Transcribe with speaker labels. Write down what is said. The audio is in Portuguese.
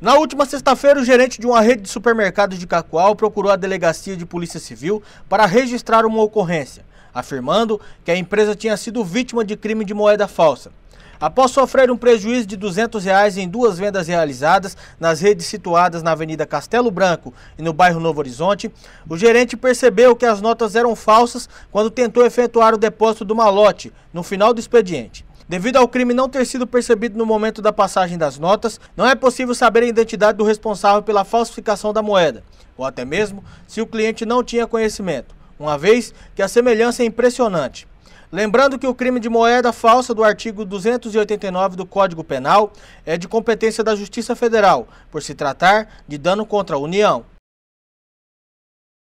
Speaker 1: Na última sexta-feira, o gerente de uma rede de supermercados de Cacoal procurou a delegacia de Polícia Civil para registrar uma ocorrência, afirmando que a empresa tinha sido vítima de crime de moeda falsa. Após sofrer um prejuízo de R$ 200 reais em duas vendas realizadas nas redes situadas na Avenida Castelo Branco e no bairro Novo Horizonte, o gerente percebeu que as notas eram falsas quando tentou efetuar o depósito do malote no final do expediente. Devido ao crime não ter sido percebido no momento da passagem das notas, não é possível saber a identidade do responsável pela falsificação da moeda, ou até mesmo se o cliente não tinha conhecimento, uma vez que a semelhança é impressionante. Lembrando que o crime de moeda falsa do artigo 289 do Código Penal é de competência da Justiça Federal, por se tratar de dano contra a União.